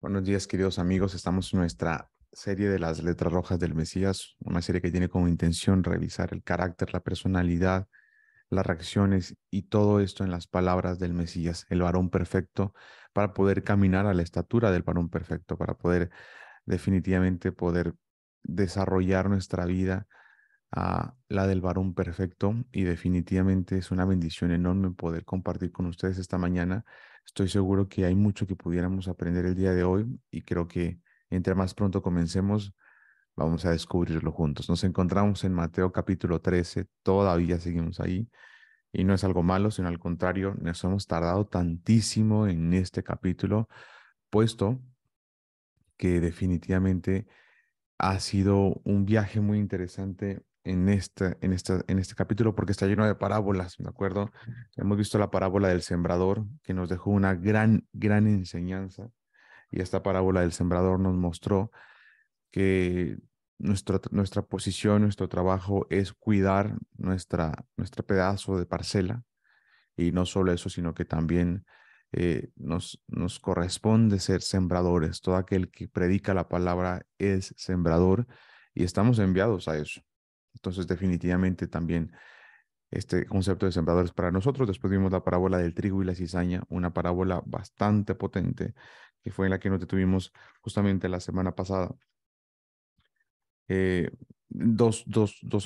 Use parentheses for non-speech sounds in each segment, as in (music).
Buenos días, queridos amigos. Estamos en nuestra serie de las letras rojas del Mesías, una serie que tiene como intención revisar el carácter, la personalidad, las reacciones y todo esto en las palabras del Mesías, el varón perfecto, para poder caminar a la estatura del varón perfecto, para poder definitivamente poder desarrollar nuestra vida a la del varón perfecto y definitivamente es una bendición enorme poder compartir con ustedes esta mañana. Estoy seguro que hay mucho que pudiéramos aprender el día de hoy y creo que entre más pronto comencemos, vamos a descubrirlo juntos. Nos encontramos en Mateo capítulo 13, todavía seguimos ahí y no es algo malo, sino al contrario, nos hemos tardado tantísimo en este capítulo, puesto que definitivamente ha sido un viaje muy interesante en este, en, en este capítulo porque está lleno de parábolas, ¿de acuerdo? Hemos visto la parábola del sembrador que nos dejó una gran, gran enseñanza y esta parábola del sembrador nos mostró que nuestra, nuestra posición, nuestro trabajo es cuidar nuestra, nuestro pedazo de parcela y no solo eso, sino que también eh, nos, nos corresponde ser sembradores. Todo aquel que predica la palabra es sembrador y estamos enviados a eso. Entonces, definitivamente también este concepto de sembradores para nosotros. Después vimos la parábola del trigo y la cizaña, una parábola bastante potente, que fue en la que nos detuvimos justamente la semana pasada. Eh, dos,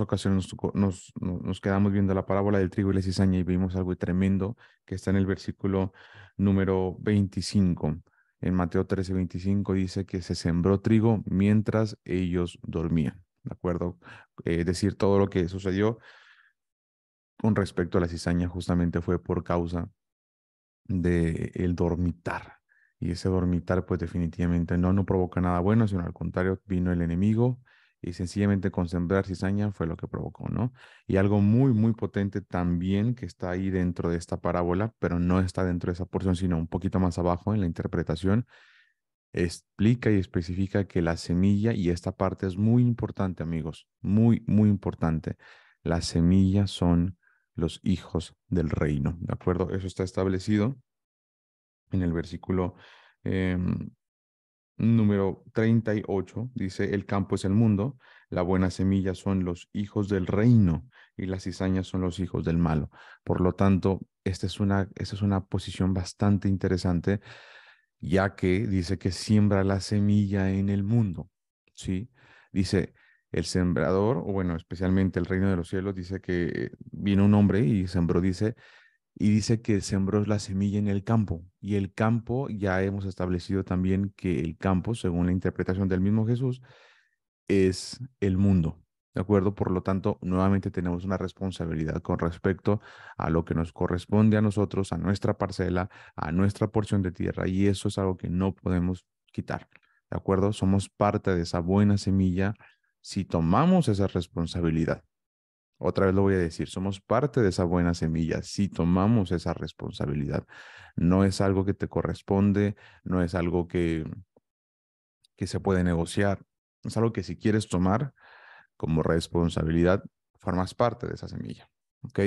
ocasiones nos, nos, quedamos viendo la parábola del trigo y la cizaña y vimos algo tremendo que está en el versículo número 25. En Mateo 13, 25 dice que se sembró trigo mientras ellos dormían. ¿de acuerdo? Eh, decir todo lo que sucedió con respecto a la cizaña justamente fue por causa de el dormitar. Y ese dormitar pues definitivamente no, no provoca nada bueno, sino al contrario, vino el enemigo y sencillamente con sembrar cizaña fue lo que provocó, ¿no? Y algo muy, muy potente también que está ahí dentro de esta parábola, pero no está dentro de esa porción, sino un poquito más abajo en la interpretación, explica y especifica que la semilla, y esta parte es muy importante amigos, muy, muy importante, las semillas son los hijos del reino, ¿de acuerdo? Eso está establecido en el versículo em, número 38, dice, el campo es el mundo, la buena semilla son los hijos del reino y las cizañas son los hijos del malo. Por lo tanto, esta es una, esta es una posición bastante interesante ya que dice que siembra la semilla en el mundo, ¿sí? Dice, el sembrador, o bueno, especialmente el reino de los cielos, dice que vino un hombre y sembró, dice, y dice que sembró la semilla en el campo. Y el campo, ya hemos establecido también que el campo, según la interpretación del mismo Jesús, es el mundo. ¿De acuerdo? Por lo tanto, nuevamente tenemos una responsabilidad con respecto a lo que nos corresponde a nosotros, a nuestra parcela, a nuestra porción de tierra, y eso es algo que no podemos quitar. ¿De acuerdo? Somos parte de esa buena semilla si tomamos esa responsabilidad. Otra vez lo voy a decir, somos parte de esa buena semilla si tomamos esa responsabilidad. No es algo que te corresponde, no es algo que, que se puede negociar, es algo que si quieres tomar, como responsabilidad, formas parte de esa semilla. ¿Ok?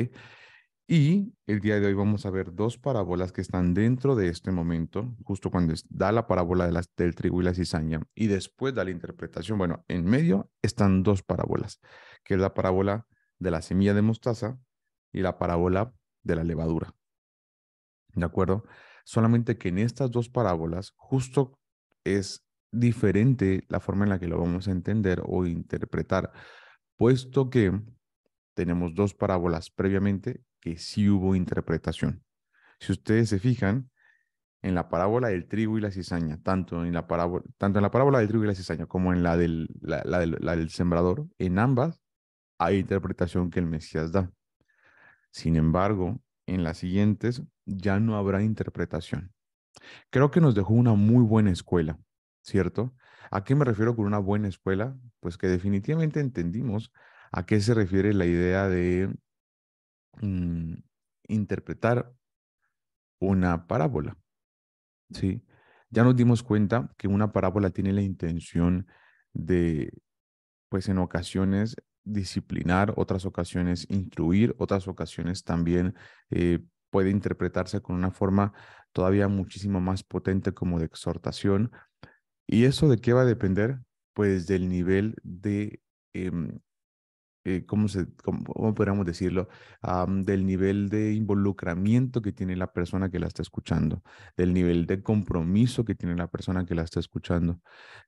Y el día de hoy vamos a ver dos parábolas que están dentro de este momento, justo cuando da la parábola del trigo y la cizaña, y después da la interpretación. Bueno, en medio están dos parábolas, que es la parábola de la semilla de mostaza y la parábola de la levadura. ¿De acuerdo? Solamente que en estas dos parábolas justo es diferente la forma en la que lo vamos a entender o interpretar, puesto que tenemos dos parábolas previamente que sí hubo interpretación. Si ustedes se fijan en la parábola del trigo y la cizaña, tanto en la parábola, tanto en la parábola del trigo y la cizaña como en la la del sembrador, en ambas hay interpretación que el Mesías da. Sin embargo, en las siguientes ya no habrá interpretación. Creo que nos dejó una muy buena escuela ¿cierto? ¿A qué me refiero con una buena escuela? Pues que definitivamente entendimos a qué se refiere la idea de mm, interpretar una parábola, ¿sí? Ya nos dimos cuenta que una parábola tiene la intención de, pues en ocasiones, disciplinar, otras ocasiones instruir, otras ocasiones también eh, puede interpretarse con una forma todavía muchísimo más potente como de exhortación, ¿Y eso de qué va a depender? Pues del nivel de, em, eh, ¿cómo, se, podríamos decirlo? del nivel de involucramiento que tiene la persona que la está escuchando, del nivel de compromiso que tiene la persona que la está escuchando.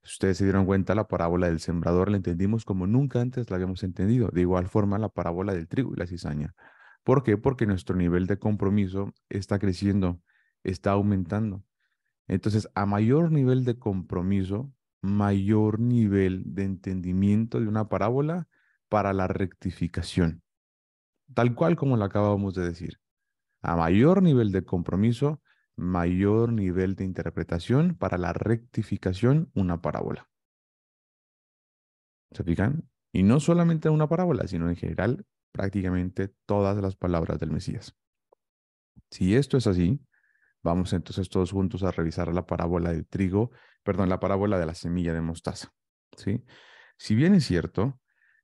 Si ustedes se dieron cuenta, la parábola del sembrador la entendimos como nunca antes la habíamos entendido. De igual forma, la parábola del trigo y la cizaña. ¿Por qué? Porque nuestro nivel de compromiso está creciendo, está aumentando. Entonces, a mayor nivel de compromiso, mayor nivel de entendimiento de una parábola para la rectificación. Tal cual como lo acabamos de decir. A mayor nivel de compromiso, mayor nivel de interpretación para la rectificación una parábola. ¿Se fijan? Y no solamente una parábola, sino en general prácticamente todas las palabras del Mesías. Si esto es así, Vamos entonces todos juntos a revisar la parábola del trigo, perdón, la parábola de la semilla de mostaza. ¿sí? Si bien es cierto,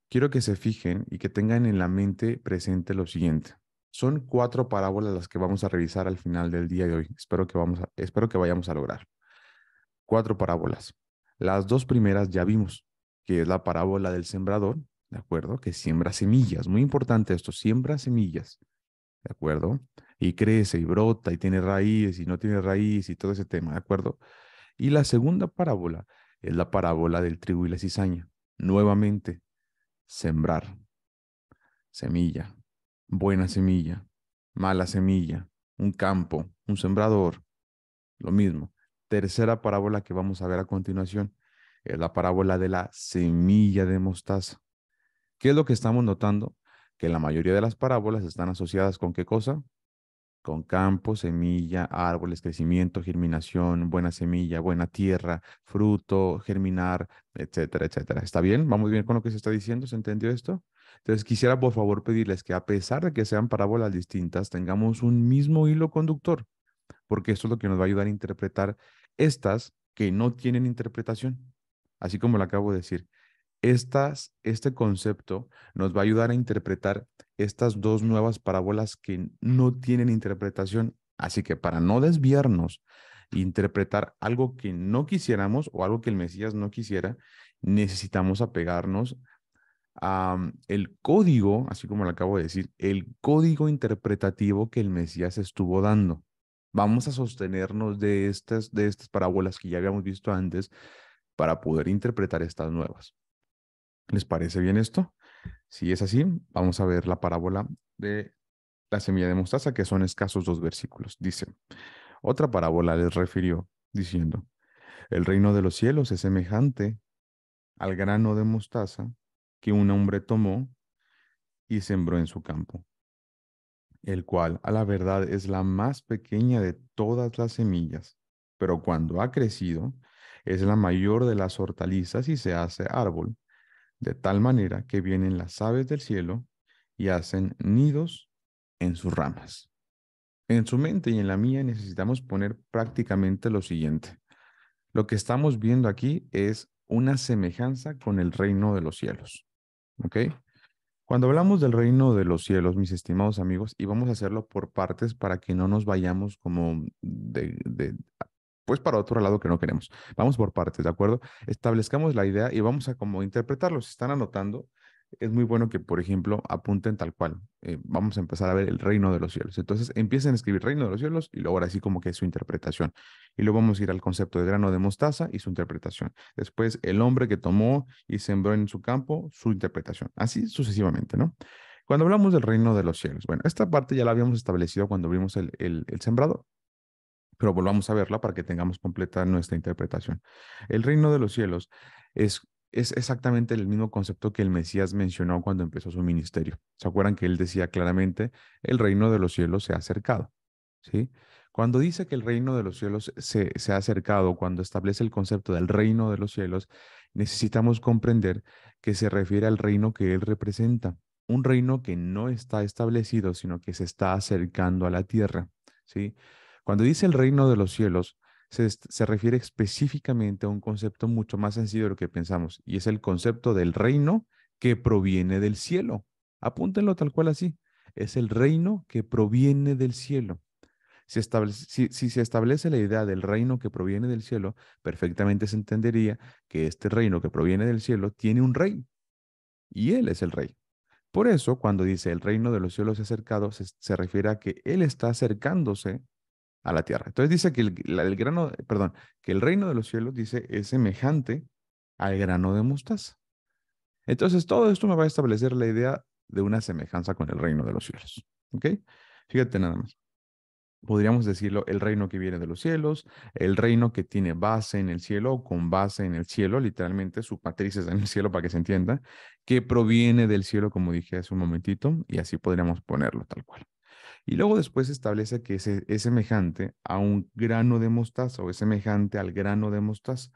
quiero que se fijen y que tengan en la mente presente lo siguiente. Son cuatro parábolas las que vamos a revisar al final del día de hoy. Espero que, vamos espero que vayamos a lograr. Cuatro parábolas. Las dos primeras ya vimos, que es la parábola del sembrador, ¿de acuerdo? Que siembra semillas. Muy importante esto, siembra semillas. ¿de acuerdo? Y crece y brota y tiene raíz y no tiene raíz y todo ese tema, ¿de acuerdo? Y la segunda parábola es la parábola del trigo y la cizaña. Nuevamente, sembrar, semilla, buena semilla, mala semilla, un campo, un sembrador, lo mismo. Tercera parábola que vamos a ver a continuación es la parábola de la semilla de mostaza. ¿Qué es lo que estamos notando? que la mayoría de las parábolas están asociadas con qué cosa? Con campo, semilla, árboles, crecimiento, germinación, buena semilla, buena tierra, fruto, germinar, etcétera, etcétera. ¿Está bien? ¿Vamos bien con lo que se está diciendo? ¿Se entendió esto? Entonces quisiera por favor pedirles que a pesar de que sean parábolas distintas, tengamos un mismo hilo conductor, porque esto es lo que nos va a ayudar a interpretar estas que no tienen interpretación, así como lo acabo de decir estas, este concepto nos va a ayudar a interpretar estas dos nuevas parábolas que no tienen interpretación. Así que para no desviarnos, e interpretar algo que no quisiéramos o algo que el Mesías no quisiera, necesitamos apegarnos a mm, el código, así como lo acabo de decir, el código interpretativo que el Mesías estuvo dando. Vamos a sostenernos de estas, de estas parábolas que ya habíamos visto antes para poder interpretar estas nuevas. ¿Les parece bien esto? Si es así, vamos a ver la parábola de la semilla de mostaza, que son escasos dos versículos. Dice, otra parábola les refirió, diciendo, el reino de los cielos es semejante al grano de mostaza que un hombre tomó y sembró en su campo, el cual a la verdad es la más pequeña de todas las semillas, pero cuando ha crecido es la mayor de las hortalizas y se hace árbol de tal manera que vienen las aves del cielo y hacen nidos en sus ramas. En su mente y en la mía necesitamos poner prácticamente lo siguiente. Lo que estamos viendo aquí es una semejanza con el reino de los cielos. ¿Ok? Cuando hablamos del reino de los cielos, mis estimados amigos, y vamos a hacerlo por partes para que no nos vayamos como de, de pues para otro lado que no queremos. Vamos por partes, ¿de acuerdo? Establezcamos la idea y vamos a como interpretarlo. Si están anotando, es muy bueno que, por ejemplo, apunten tal cual. Eh, vamos a empezar a ver el reino de los cielos. Entonces empiecen a escribir reino de los cielos y luego así como que es su interpretación. Y luego vamos a ir al concepto de grano de mostaza y su interpretación. Después el hombre que tomó y sembró en su campo, su interpretación. Así sucesivamente, ¿no? Cuando hablamos del reino de los cielos, bueno, esta parte ya la habíamos establecido cuando vimos el, sembrado pero volvamos a verla para que tengamos completa nuestra interpretación. El reino de los cielos es, es exactamente el mismo concepto que el Mesías mencionó cuando empezó su ministerio. ¿Se acuerdan que él decía claramente, el reino de los cielos se ha acercado? ¿Sí? Cuando dice que el reino de los cielos se, se ha acercado, cuando establece el concepto del reino de los cielos, necesitamos comprender que se refiere al reino que él representa, un reino que no está establecido, sino que se está acercando a la tierra. ¿sí? Cuando dice el reino de los cielos, se, refiere específicamente a un concepto mucho más sencillo de lo que pensamos, y es el concepto del reino que proviene del cielo. Apúntenlo tal cual así. Es el reino que proviene del cielo. Si, se establece la idea del reino que proviene del cielo, perfectamente se entendería que este reino que proviene del cielo tiene un rey, y él es el rey. Por eso, cuando dice el reino de los cielos acercado, se refiere a que Él está acercándose a la tierra. Entonces dice que el, grano, perdón, que el reino de los cielos, dice, es semejante al grano de mostaza. Entonces todo esto me va a establecer la idea de una semejanza con el reino de los cielos. ¿Ok? Fíjate nada más. Podríamos decirlo, el reino que viene de los cielos, el reino que tiene base en el cielo, con base en el cielo, literalmente su matriz es en el cielo para que se entienda, que proviene del cielo, como dije hace un momentito, y así podríamos ponerlo tal cual. Y luego después establece que es, es semejante a un grano de mostaza o es semejante al grano de mostaza.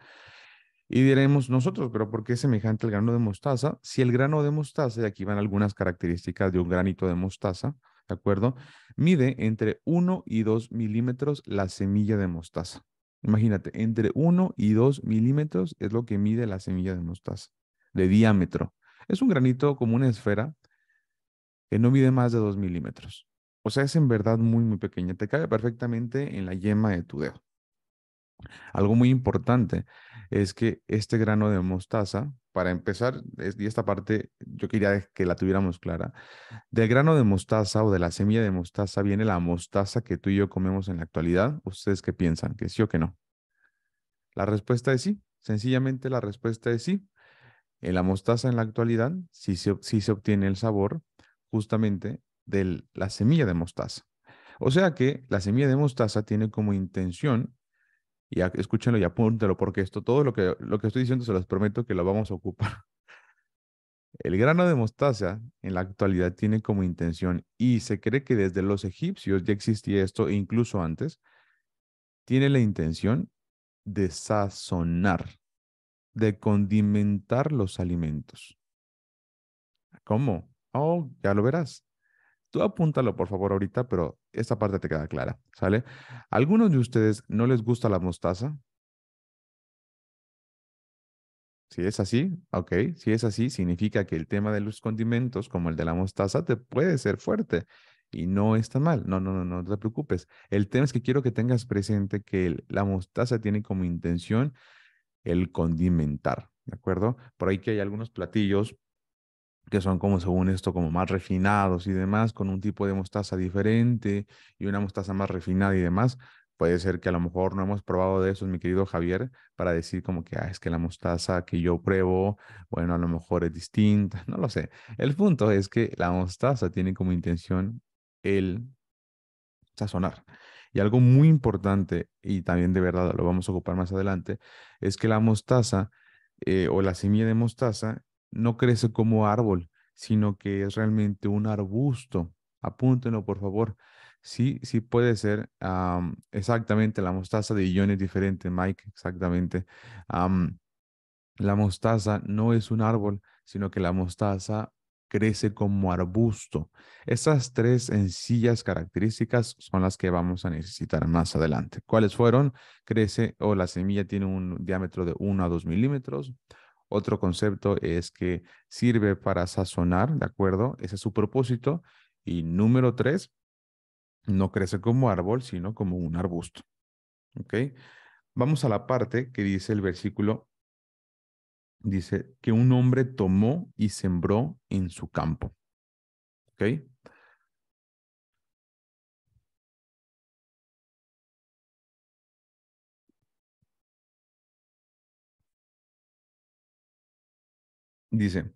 Y diremos nosotros, pero ¿por qué es semejante al grano de mostaza? Si el grano de mostaza, y aquí van algunas características de un granito de mostaza, ¿de acuerdo? Mide entre 1 y 2 milímetros la semilla de mostaza. Imagínate, entre 1 y 2 milímetros es lo que mide la semilla de mostaza, de diámetro. Es un granito como una esfera que no mide más de 2 milímetros. O sea, es en verdad muy, muy pequeña. Te cae perfectamente en la yema de tu dedo. Algo muy importante es que este grano de mostaza, para empezar, y esta parte yo quería que la tuviéramos clara, del grano de mostaza o de la semilla de mostaza viene la mostaza que tú y yo comemos en la actualidad. ¿Ustedes qué piensan? ¿Que sí o que no? La respuesta es sí. Sencillamente la respuesta es sí. En la mostaza en la actualidad sí se, sí se obtiene el sabor justamente de la semilla de mostaza. O sea que la semilla de mostaza tiene como intención, y escúchenlo y apúntelo porque esto, todo lo que, lo que estoy diciendo se los prometo que lo vamos a ocupar. (laughs) El grano de mostaza en la actualidad tiene como intención, y se cree que desde los egipcios ya existía esto, incluso antes, tiene la intención de sazonar, de condimentar los alimentos. ¿Cómo? Oh, ya lo verás. Tú apúntalo, por favor, ahorita, pero esta parte te queda clara, ¿sale? ¿Algunos de ustedes no les gusta la mostaza? Si es así, ok, si es así, significa que el tema de los condimentos, como el de la mostaza, te puede ser fuerte y no está mal. No, no, no, no te preocupes. El tema es que quiero que tengas presente que la mostaza tiene como intención el condimentar, ¿de acuerdo? Por ahí que hay algunos platillos que son como según esto, como más refinados y demás, con un tipo de mostaza diferente y una mostaza más refinada y demás. Puede ser que a lo mejor no hemos probado de esos, mi querido Javier, para decir como que, ah, es que la mostaza que yo pruebo, bueno, a lo mejor es distinta, (laughs) no lo sé. El punto es que la mostaza tiene como intención el sazonar. Y algo muy importante, y también de verdad lo vamos a ocupar más adelante, es que la mostaza eh, o la semilla de mostaza no crece como árbol, sino que es realmente un arbusto. Apúntenlo, por favor. Sí, sí puede ser exactamente la mostaza de Ion es diferente, Mike, exactamente. la mostaza no es un árbol, sino que la mostaza crece como arbusto. Esas tres sencillas características son las que vamos a necesitar más adelante. ¿Cuáles fueron? Crece o la semilla tiene un diámetro de 1 a 2 milímetros otro concepto es que sirve para sazonar, ¿de acuerdo? Ese es su propósito. Y número tres, no crece como árbol, sino como un arbusto. ¿Ok? Vamos a la parte que dice el versículo. Dice que un hombre tomó y sembró en su campo. ¿Ok? Dice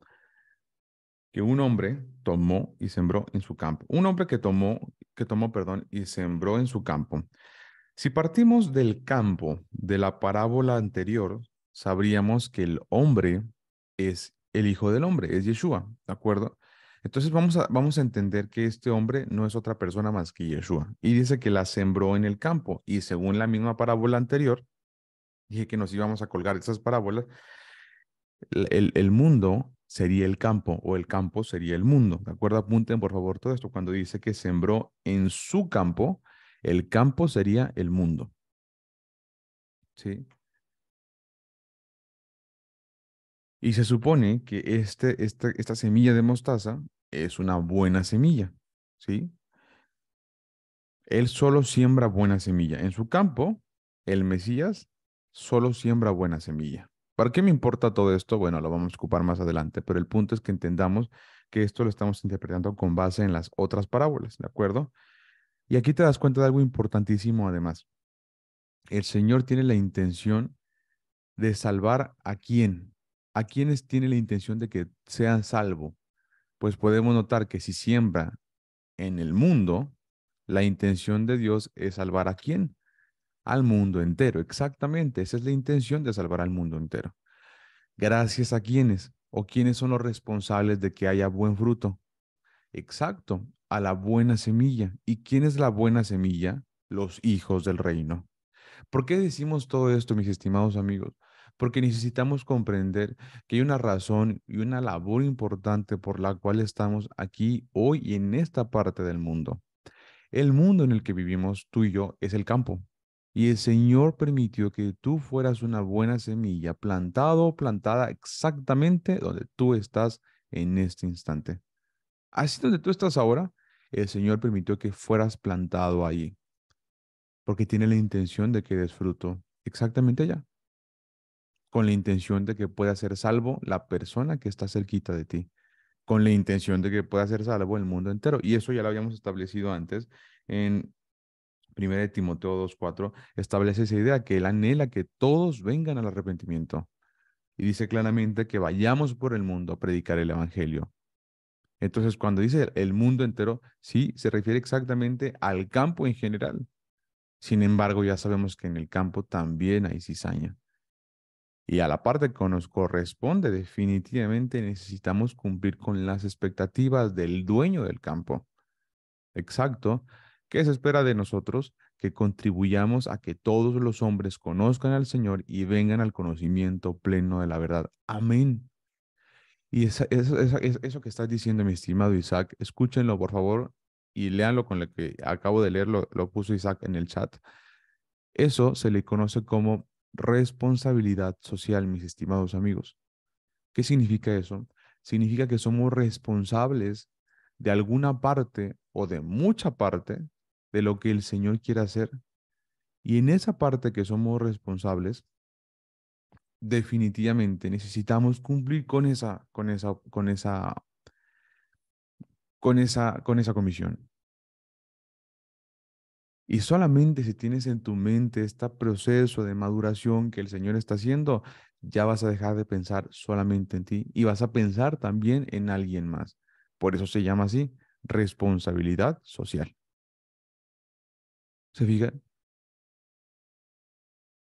que un hombre tomó y sembró en su campo. Un hombre que tomó, que tomó, perdón, y sembró en su campo. Si partimos del campo de la parábola anterior, sabríamos que el hombre es el hijo del hombre, es Yeshua, ¿de acuerdo? Entonces vamos a, vamos a entender que este hombre no es otra persona más que Yeshua. Y dice que la sembró en el campo. Y según la misma parábola anterior, dije que nos íbamos a colgar esas parábolas, el, mundo sería el campo o el campo sería el mundo. ¿De acuerdo? Apunten por favor todo esto. Cuando dice que sembró en su campo, el campo sería el mundo. ¿Sí? Y se supone que este, este esta semilla de mostaza es una buena semilla. ¿Sí? Él solo siembra buena semilla. En su campo, el Mesías solo siembra buena semilla. ¿Para qué me importa todo esto? Bueno, lo vamos a ocupar más adelante, pero el punto es que entendamos que esto lo estamos interpretando con base en las otras parábolas, ¿de acuerdo? Y aquí te das cuenta de algo importantísimo además. El Señor tiene la intención de salvar a quién, a quienes tiene la intención de que sean salvo? Pues podemos notar que si siembra en el mundo, la intención de Dios es salvar a quién, al mundo entero. Exactamente, esa es la intención de salvar al mundo entero. Gracias a quienes o quiénes son los responsables de que haya buen fruto. Exacto, a la buena semilla. ¿Y quién es la buena semilla? Los hijos del reino. ¿Por qué decimos todo esto, mis estimados amigos? Porque necesitamos comprender que hay una razón y una labor importante por la cual estamos aquí hoy en esta parte del mundo. El mundo en el que vivimos tú y yo es el campo. Y el Señor permitió que tú fueras una buena semilla, plantado o plantada exactamente donde tú estás en este instante. Así donde tú estás ahora, el Señor permitió que fueras plantado allí, porque tiene la intención de que desfruto exactamente allá, con la intención de que pueda ser salvo la persona que está cerquita de ti, con la intención de que pueda ser salvo el mundo entero. Y eso ya lo habíamos establecido antes en 1 Timoteo 2.4 establece esa idea, que él anhela que todos vengan al arrepentimiento. Y dice claramente que vayamos por el mundo a predicar el Evangelio. Entonces, cuando dice el mundo entero, sí, se refiere exactamente al campo en general. Sin embargo, ya sabemos que en el campo también hay cizaña. Y a la parte que nos corresponde, definitivamente necesitamos cumplir con las expectativas del dueño del campo. Exacto. ¿Qué se espera de nosotros? Que contribuyamos a que todos los hombres conozcan al Señor y vengan al conocimiento pleno de la verdad. Amén. Y eso que estás diciendo, mi estimado Isaac, escúchenlo, por favor, y léanlo con lo que acabo de leer, lo puso Isaac en el chat. Eso se le conoce como responsabilidad social, mis estimados amigos. ¿Qué significa eso? Significa que somos responsables de alguna parte o de mucha parte, de lo que el Señor quiere hacer. Y en esa parte que somos responsables, definitivamente necesitamos cumplir con esa, con esa, con esa, con esa, con esa comisión. Y solamente si tienes en tu mente este proceso de maduración que el Señor está haciendo, ya vas a dejar de pensar solamente en ti y vas a pensar también en alguien más. Por eso se llama así, responsabilidad social. ¿Se fijan?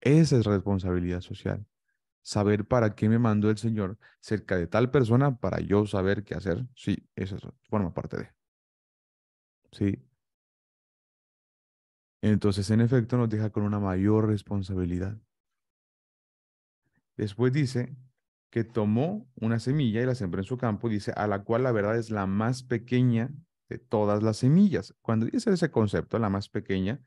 Esa es responsabilidad social. Saber para qué me mandó el Señor cerca de tal persona para yo saber qué hacer. Sí, eso forma parte de. Sí. Entonces, en efecto, nos deja con una mayor responsabilidad. Después dice que tomó una semilla y la sembró en su campo, dice, a la cual la verdad es la más pequeña de todas las semillas. Cuando dice ese concepto, la más pequeña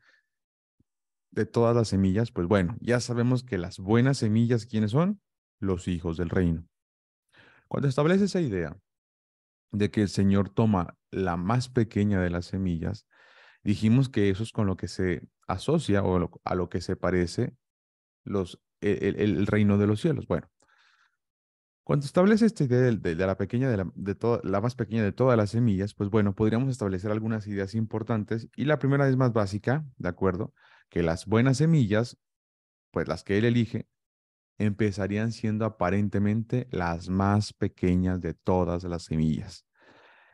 de todas las semillas, pues bueno, ya sabemos que las buenas semillas, ¿quiénes son? Los hijos del reino. Cuando establece esa idea de que el Señor toma la más pequeña de las semillas, dijimos que eso es con lo que se asocia o a lo que se parece los, e, el reino de los cielos. Bueno, cuando establece esta idea de, la pequeña, de, la, la más pequeña de todas las semillas, pues bueno, podríamos establecer algunas ideas importantes y la primera es más básica, ¿de acuerdo? Que las buenas semillas, pues las que él elige, empezarían siendo aparentemente las más pequeñas de todas las semillas.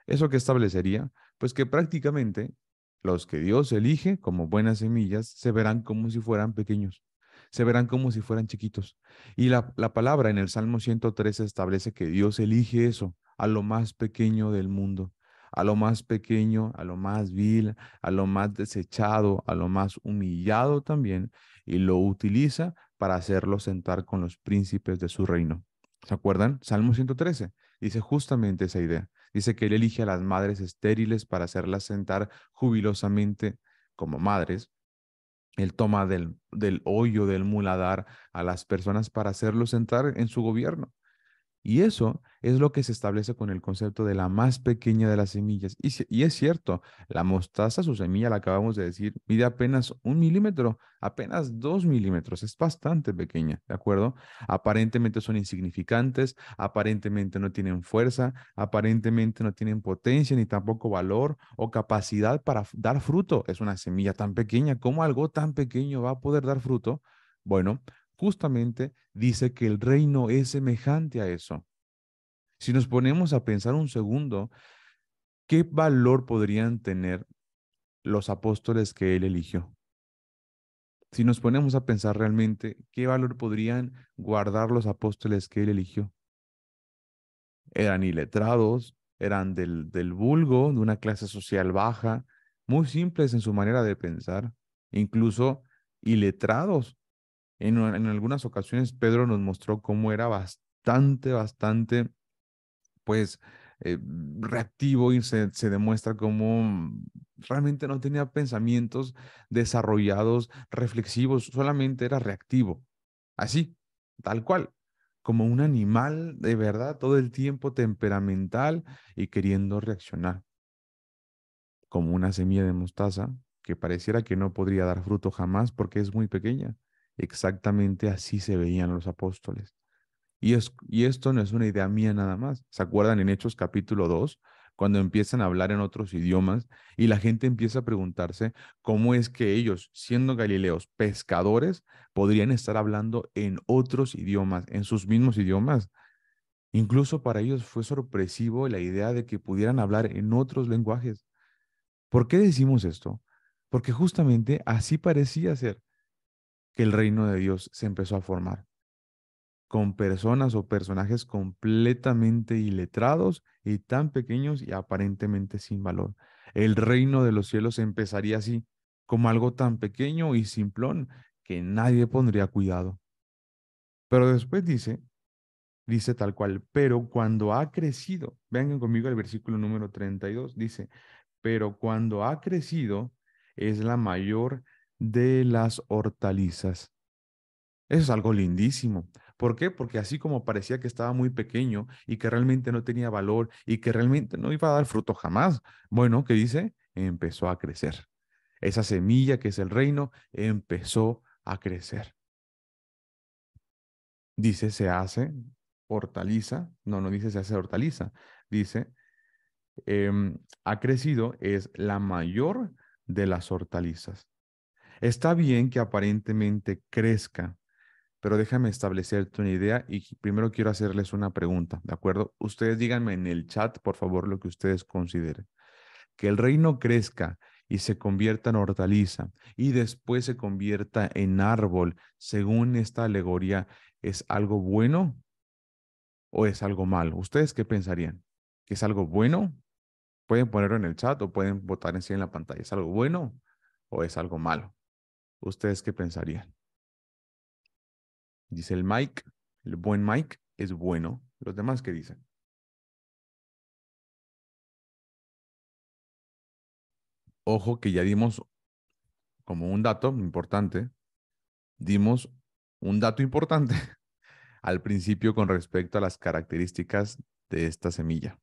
¿Eso que establecería? Pues que prácticamente los que Dios elige como buenas semillas se verán como si fueran pequeños, se verán como si fueran chiquitos. Y la, palabra en el Salmo 113 establece que Dios elige eso, a lo más pequeño del mundo, a lo más pequeño, a lo más vil, a lo más desechado, a lo más humillado también, y lo utiliza para hacerlo sentar con los príncipes de su reino. ¿Se acuerdan? Salmo 113 dice justamente esa idea. Dice que él elige a las madres estériles para hacerlas sentar jubilosamente como madres el toma del, del hoyo del muladar a las personas para hacerlos entrar en su gobierno. Y eso es lo que se establece con el concepto de la más pequeña de las semillas. Y, es cierto, la mostaza, su semilla, la acabamos de decir, mide apenas un milímetro, apenas dos milímetros, es bastante pequeña, ¿de acuerdo? Aparentemente son insignificantes, aparentemente no tienen fuerza, aparentemente no tienen potencia ni tampoco valor o capacidad para dar fruto. Es una semilla tan pequeña, ¿cómo algo tan pequeño va a poder dar fruto? Bueno, justamente dice que el reino es semejante a eso. Si nos ponemos a pensar un segundo, ¿qué valor podrían tener los apóstoles que él eligió? Si nos ponemos a pensar realmente, ¿qué valor podrían guardar los apóstoles que él eligió? Eran iletrados, eran del, del vulgo, de una clase social baja, muy simples en su manera de pensar, incluso iletrados en, algunas ocasiones Pedro nos mostró cómo era bastante, bastante, pues, eh, reactivo y se, se, demuestra como realmente no tenía pensamientos desarrollados, reflexivos, solamente era reactivo. Así, tal cual, como un animal de verdad, todo el tiempo temperamental y queriendo reaccionar. Como una semilla de mostaza que pareciera que no podría dar fruto jamás porque es muy pequeña, Exactamente así se veían los apóstoles. Y, y esto no es una idea mía nada más. ¿Se acuerdan en Hechos capítulo 2? Cuando empiezan a hablar en otros idiomas y la gente empieza a preguntarse cómo es que ellos, siendo galileos pescadores, podrían estar hablando en otros idiomas, en sus mismos idiomas. Incluso para ellos fue sorpresivo la idea de que pudieran hablar en otros lenguajes. ¿Por qué decimos esto? Porque justamente así parecía ser el reino de Dios se empezó a formar con personas o personajes completamente iletrados y tan pequeños y aparentemente sin valor. El reino de los cielos empezaría así, como algo tan pequeño y simplón que nadie pondría cuidado. Pero después dice, dice tal cual, pero cuando ha crecido, vengan conmigo el versículo número 32, dice, pero cuando ha crecido es la mayor de las hortalizas. Eso es algo lindísimo. ¿Por qué? Porque así como parecía que estaba muy pequeño y que realmente no tenía valor y que realmente no iba a dar fruto jamás, bueno, ¿qué dice? Empezó a crecer. Esa semilla que es el reino empezó a crecer. Dice, se hace hortaliza. No, no dice se hace hortaliza. Dice, em, ha crecido, es la mayor de las hortalizas. Está bien que aparentemente crezca, pero déjame establecerte una idea y primero quiero hacerles una pregunta, ¿de acuerdo? Ustedes díganme en el chat, por favor, lo que ustedes consideren. Que el reino crezca y se convierta en hortaliza y después se convierta en árbol, según esta alegoría, ¿es algo bueno o es algo malo? ¿Ustedes qué pensarían? es algo bueno? Pueden ponerlo en el chat o pueden votar en sí en la pantalla. ¿Es algo bueno o es algo malo? ¿ustedes qué pensarían? Dice el Mike, el buen Mike es bueno. ¿Los demás qué dicen? Ojo que ya dimos como un dato importante, dimos un dato importante (laughs) al principio con respecto a las características de esta semilla.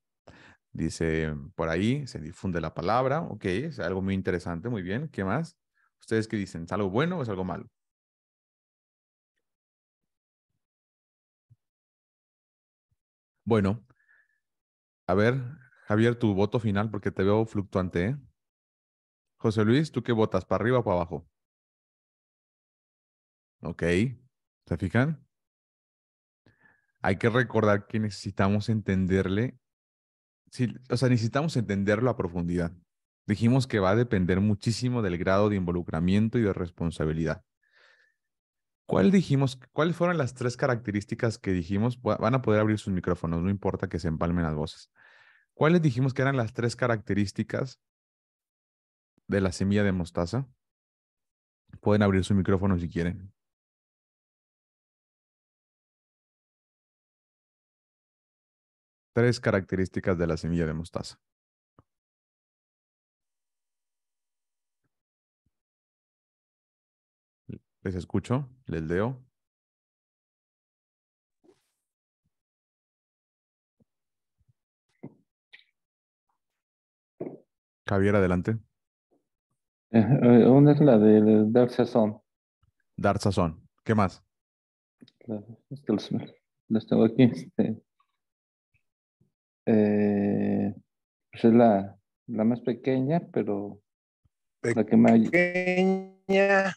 Dice, por ahí se difunde la palabra, ok, es algo muy interesante, muy bien, ¿qué más? ¿Ustedes qué dicen? ¿Es algo bueno o es algo malo? Bueno, a ver, Javier, tu voto final, porque te veo fluctuante. ¿eh? José Luis, ¿tú qué votas? ¿Para arriba o para abajo? Ok, ¿se fijan? Hay que recordar que necesitamos entenderle, o sea, necesitamos entenderlo a profundidad. Dijimos que va a depender muchísimo del grado de involucramiento y de responsabilidad. ¿Cuál dijimos, ¿Cuáles fueron las tres características que dijimos? Van a poder abrir sus micrófonos, no importa que se empalmen las voces. ¿Cuáles dijimos que eran las tres características de la semilla de mostaza? Pueden abrir su micrófono si quieren. Tres características de la semilla de mostaza. Les escucho, les leo. Javier, adelante. Eh, eh, una es la de dar sazón. Dar sazón. ¿Qué más? Las tengo aquí. Este, eh, pues es la, la, más pequeña, pero la que más...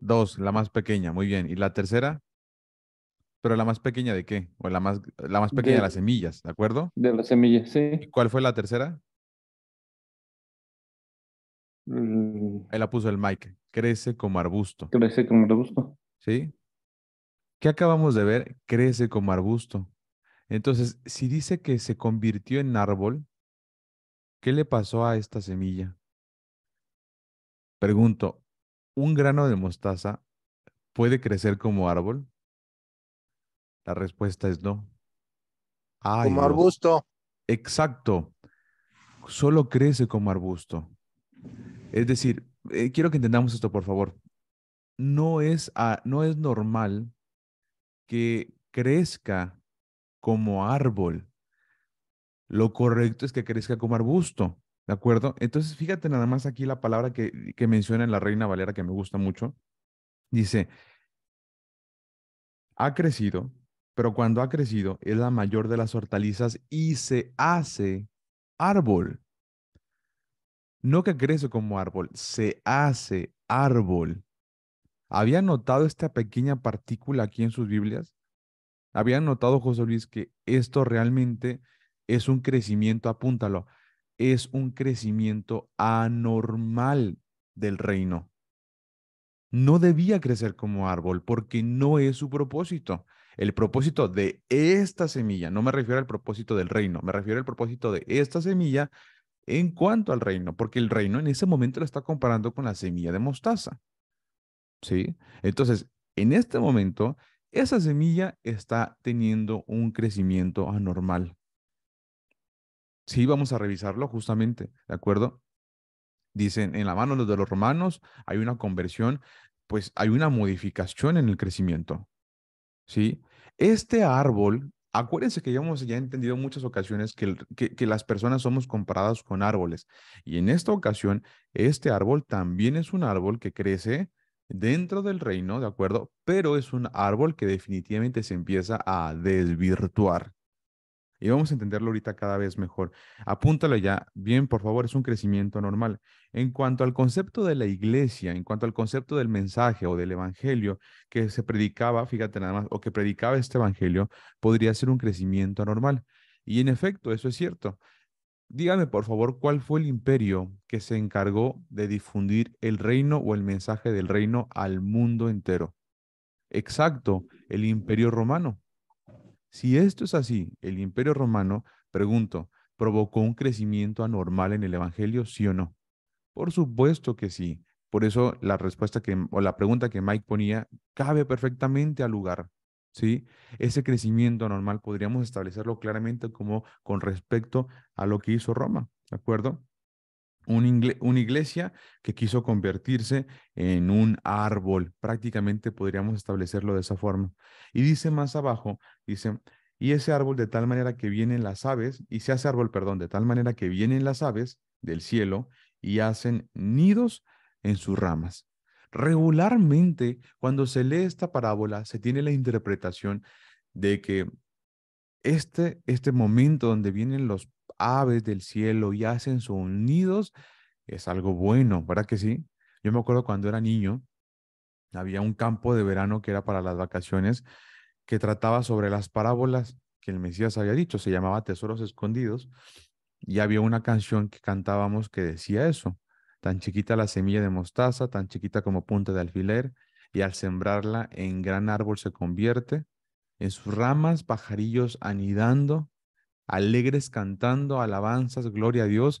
Dos, la más pequeña, muy bien. ¿Y la tercera? ¿Pero la más pequeña de qué? ¿O la más, la más pequeña de, las semillas, ¿de acuerdo? De las semillas, sí. cuál fue la tercera? Mm. Ahí la puso el Mike. Crece como arbusto. Crece como arbusto. ¿Sí? ¿Qué acabamos de ver? Crece como arbusto. Entonces, si dice que se convirtió en árbol, ¿qué le pasó a esta semilla? Pregunto, ¿Un grano de mostaza puede crecer como árbol? La respuesta es no. como arbusto. Exacto. Solo crece como arbusto. Es decir, eh, quiero que entendamos esto, por favor. No es, ah, no es normal que crezca como árbol. Lo correcto es que crezca como arbusto. ¿De acuerdo? Entonces, fíjate nada más aquí la palabra que, menciona la Reina Valera que me gusta mucho. Dice, ha crecido, pero cuando ha crecido es la mayor de las hortalizas y se hace árbol. No que crece como árbol, se hace árbol. ¿Había notado esta pequeña partícula aquí en sus Biblias? ¿Había notado, José Luis, que esto realmente es un crecimiento? Apúntalo es un crecimiento anormal del reino. No debía crecer como árbol porque no es su propósito. El propósito de esta semilla, no me refiero al propósito del reino, me refiero al propósito de esta semilla en cuanto al reino, porque el reino en ese momento lo está comparando con la semilla de mostaza. ¿Sí? Entonces, en este momento, esa semilla está teniendo un crecimiento anormal. Sí, vamos a revisarlo justamente, ¿de acuerdo? Dicen, en la mano de los romanos hay una conversión, pues hay una modificación en el crecimiento. ¿Sí? Este árbol, acuérdense que ya hemos ya entendido en muchas ocasiones que, que las personas somos comparadas con árboles. Y en esta ocasión, este árbol también es un árbol que crece dentro del reino, ¿de acuerdo? Pero es un árbol que definitivamente se empieza a desvirtuar. Y vamos a entenderlo ahorita cada vez mejor. Apúntalo ya. Bien, por favor, es un crecimiento normal. En cuanto al concepto de la iglesia, en cuanto al concepto del mensaje o del evangelio que se predicaba, fíjate nada más, o que predicaba este evangelio, podría ser un crecimiento normal. Y en efecto, eso es cierto. Dígame, por favor, cuál fue el imperio que se encargó de difundir el reino o el mensaje del reino al mundo entero. Exacto, el imperio romano. Si esto es así, el imperio romano, pregunto, ¿provocó un crecimiento anormal en el Evangelio, sí o no? Por supuesto que sí. Por eso la respuesta que, o la pregunta que Mike ponía, cabe perfectamente al lugar. ¿sí? Ese crecimiento anormal podríamos establecerlo claramente como con respecto a lo que hizo Roma, ¿de acuerdo? una iglesia que quiso convertirse en un árbol, prácticamente podríamos establecerlo de esa forma. Y dice más abajo Dice, y ese árbol de tal manera que vienen las aves, y se hace árbol, perdón, de tal manera que vienen las aves del cielo y hacen nidos en sus ramas. Regularmente, cuando se lee esta parábola, se tiene la interpretación de que este, este momento donde vienen los aves del cielo y hacen sus nidos es algo bueno, ¿verdad que sí? Yo me acuerdo cuando era niño, había un campo de verano que era para las vacaciones que trataba sobre las parábolas que el Mesías había dicho, se llamaba Tesoros Escondidos, y había una canción que cantábamos que decía eso, tan chiquita la semilla de mostaza, tan chiquita como punta de alfiler, y al sembrarla en gran árbol se convierte, en sus ramas pajarillos anidando, alegres cantando, alabanzas, gloria a Dios.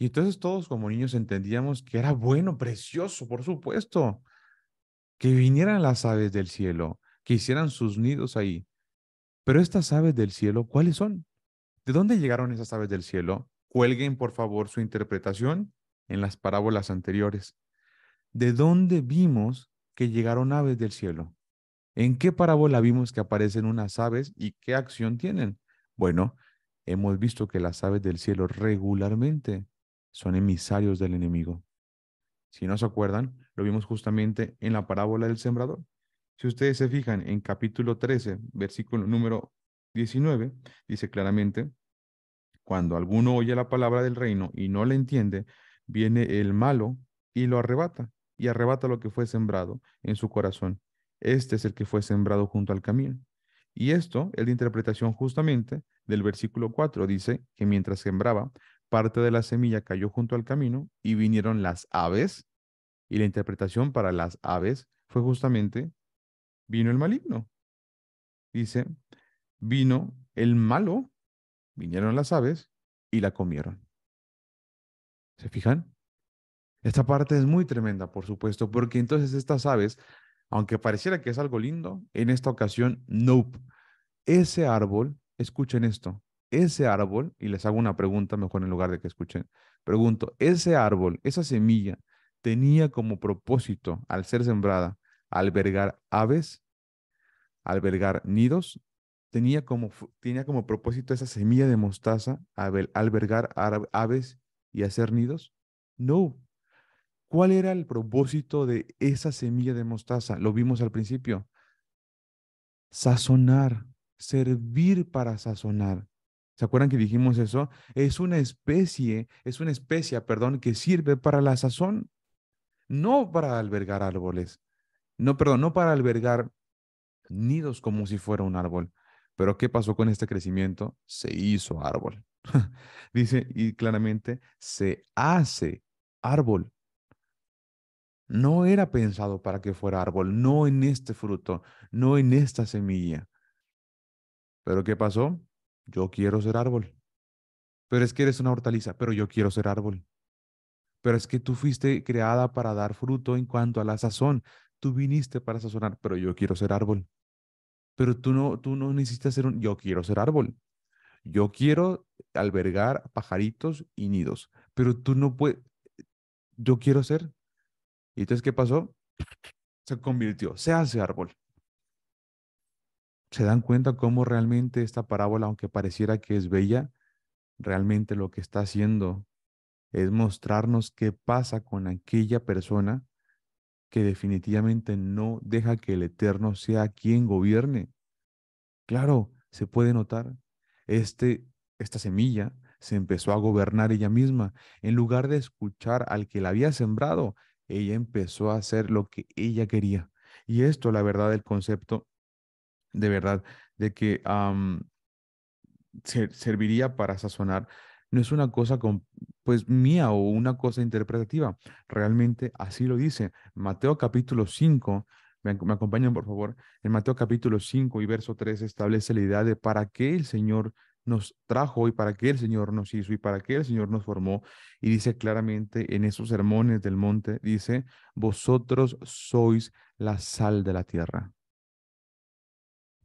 Y entonces todos como niños entendíamos que era bueno, precioso, por supuesto, que vinieran las aves del cielo, que hicieran sus nidos ahí. Pero estas aves del cielo, ¿cuáles son? ¿De dónde llegaron esas aves del cielo? Cuelguen, por favor, su interpretación en las parábolas anteriores. ¿De dónde vimos que llegaron aves del cielo? ¿En qué parábola vimos que aparecen unas aves y qué acción tienen? Bueno, hemos visto que las aves del cielo regularmente son emisarios del enemigo. Si no se acuerdan, lo vimos justamente en la parábola del sembrador. Si ustedes se fijan en capítulo 13, versículo número 19, dice claramente, cuando alguno oye la palabra del reino y no la entiende, viene el malo y lo arrebata, y arrebata lo que fue sembrado en su corazón. Este es el que fue sembrado junto al camino. Y esto es la interpretación justamente del versículo 4. Dice que mientras sembraba, parte de la semilla cayó junto al camino y vinieron las aves. Y la interpretación para las aves fue justamente vino el maligno. Dice, vino el malo, vinieron las aves y la comieron. ¿Se fijan? Esta parte es muy tremenda, por supuesto, porque entonces estas aves, aunque pareciera que es algo lindo, en esta ocasión, nope. Ese árbol, escuchen esto, ese árbol, y les hago una pregunta mejor en lugar de que escuchen, pregunto, ese árbol, esa semilla, tenía como propósito, al ser sembrada, albergar aves, albergar nidos. Tenía como, tenía como propósito esa semilla de mostaza, albergar aves y hacer nidos. No. ¿Cuál era el propósito de esa semilla de mostaza? Lo vimos al principio. Sazonar, servir para sazonar. ¿Se acuerdan que dijimos eso? Es una especie, es una especie, perdón, que sirve para la sazón, no para albergar árboles no, perdón, no para albergar nidos como si fuera un árbol. Pero ¿qué pasó con este crecimiento? Se hizo árbol. (laughs) Dice, y claramente, se hace árbol. No era pensado para que fuera árbol, no en este fruto, no en esta semilla. Pero ¿qué pasó? Yo quiero ser árbol. Pero es que eres una hortaliza, pero yo quiero ser árbol. Pero es que tú fuiste creada para dar fruto en cuanto a la sazón tú viniste para sazonar, pero yo quiero ser árbol. Pero tú no, tú no necesitas ser un, yo quiero ser árbol. Yo quiero albergar pajaritos y nidos, pero tú no puedes, yo quiero ser. Y entonces, ¿qué pasó? Se convirtió, se hace árbol. ¿Se dan cuenta cómo realmente esta parábola, aunque pareciera que es bella, realmente lo que está haciendo es mostrarnos qué pasa con aquella persona que definitivamente no deja que el Eterno sea quien gobierne. Claro, se puede notar, este, esta semilla se empezó a gobernar ella misma. En lugar de escuchar al que la había sembrado, ella empezó a hacer lo que ella quería. Y esto, la verdad, el concepto de verdad de que serviría para sazonar no es una cosa pues mía o una cosa interpretativa. Realmente así lo dice Mateo capítulo 5. Me, acompañan, por favor. En Mateo capítulo 5 y verso 3 establece la idea de para qué el Señor nos trajo y para qué el Señor nos hizo y para qué el Señor nos formó. Y dice claramente en esos sermones del monte, dice, vosotros sois la sal de la tierra.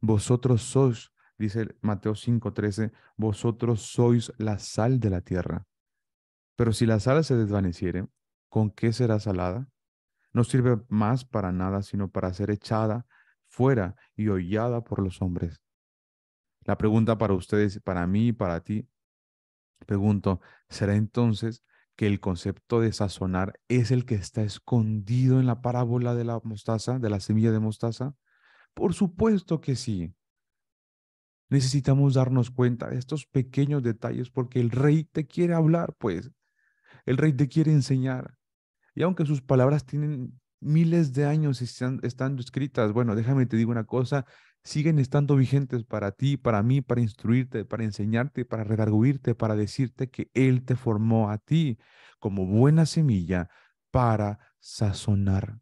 Vosotros sois dice Mateo 5:13, vosotros sois la sal de la tierra. Pero si la sal se desvaneciere, ¿con qué será salada? No sirve más para nada, sino para ser echada fuera y hollada por los hombres. La pregunta para ustedes, para mí y para ti, pregunto, ¿será entonces que el concepto de sazonar es el que está escondido en la parábola de la mostaza, de la semilla de mostaza? Por supuesto que sí. Necesitamos darnos cuenta de estos pequeños detalles porque el rey te quiere hablar, pues. El rey te quiere enseñar. Y aunque sus palabras tienen miles de años están, estando escritas, bueno, déjame te digo una cosa, siguen estando vigentes para ti, para mí, para instruirte, para enseñarte, para redarguirte, para decirte que Él te formó a ti como buena semilla para sazonar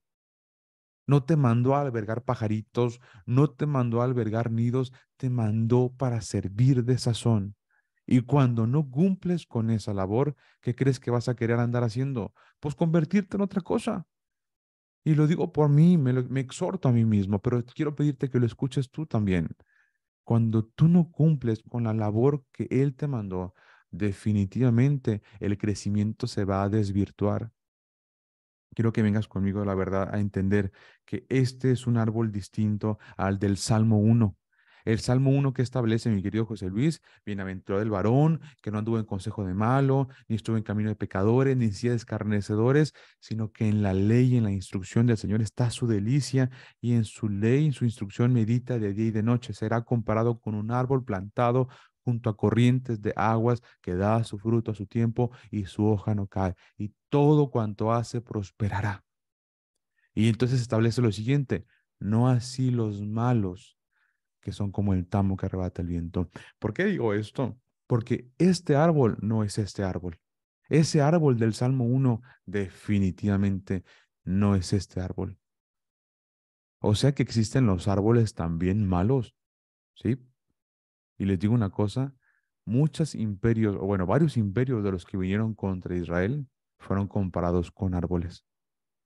no te mandó a albergar pajaritos, no te mandó a albergar nidos, te mandó para servir de sazón. Y cuando no cumples con esa labor, ¿qué crees que vas a querer andar haciendo? Pues convertirte en otra cosa. Y lo digo por mí, me, exhorto a mí mismo, pero quiero pedirte que lo escuches tú también. Cuando tú no cumples con la labor que Él te mandó, definitivamente el crecimiento se va a desvirtuar. Quiero que vengas conmigo, la verdad, a entender que este es un árbol distinto al del Salmo 1. El Salmo 1 que establece, mi querido José Luis, bienaventurado el varón, que no anduvo en consejo de malo, ni estuvo en camino de pecadores, ni en silla escarnecedores, sino que en la ley, en la instrucción del Señor está su delicia, y en su ley, en su instrucción medita de día y de noche. Será comparado con un árbol plantado junto a corrientes de aguas que da su fruto a su tiempo y su hoja no cae. Y todo cuanto hace prosperará. Y entonces establece lo siguiente, no así los malos, que son como el tamo que arrebata el viento. ¿Por qué digo esto? Porque este árbol no es este árbol. Ese árbol del Salmo 1 definitivamente no es este árbol. O sea que existen los árboles también malos, ¿sí? Y les digo una cosa, muchos imperios, o bueno, varios imperios de los que vinieron contra Israel fueron comparados con árboles.